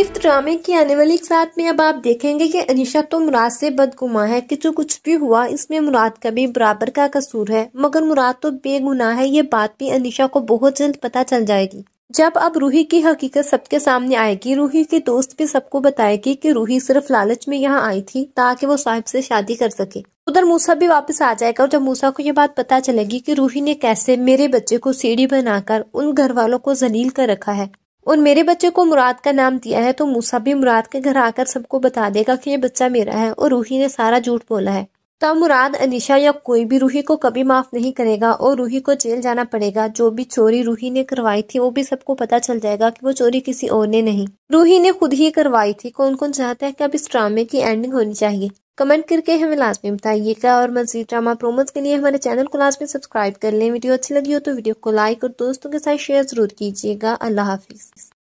इस ड्रामे की आने वाली साथ में अब आप देखेंगे कि अनिशा तो मुराद से बदगुमा है कि जो कुछ भी हुआ इसमें मुराद का भी बराबर का कसूर है मगर मुराद तो बेगुनाह है ये बात भी अनिशा को बहुत जल्द पता चल जाएगी जब अब रूही की हकीकत सबके सामने आएगी रूही के दोस्त भी सबको बताएगी कि रूही सिर्फ लालच में यहाँ आई थी ताकि वो साहिब से शादी कर सके उधर मूसा भी वापस आ जाएगा और जब मूसा को ये बात पता चलेगी कि रूही ने कैसे मेरे बच्चे को सीढ़ी बनाकर उन घर वालों को जलील कर रखा है और मेरे बच्चे को मुराद का नाम दिया है तो मूसा भी मुराद के घर आकर सबको बता देगा कि ये बच्चा मेरा है और रूही ने सारा झूठ बोला है तब तो मुराद अनिशा या कोई भी रूही को कभी माफ नहीं करेगा और रूही को जेल जाना पड़ेगा जो भी चोरी रूही ने करवाई थी वो भी सबको पता चल जाएगा कि वो चोरी किसी और ने नहीं रूही ने खुद ही करवाई थी कौन कौन चाहता है कि अब इस ड्रामे की एंडिंग होनी चाहिए कमेंट करके हमें लाजमी बताइएगा और मजीद ड्रामा प्रोमोज के लिए हमारे चैनल को लाजमी सब्सक्राइब कर लें वीडियो अच्छी लगी हो तो वीडियो को लाइक और दोस्तों के साथ शेयर ज़रूर कीजिएगा अल्लाह हाफिज़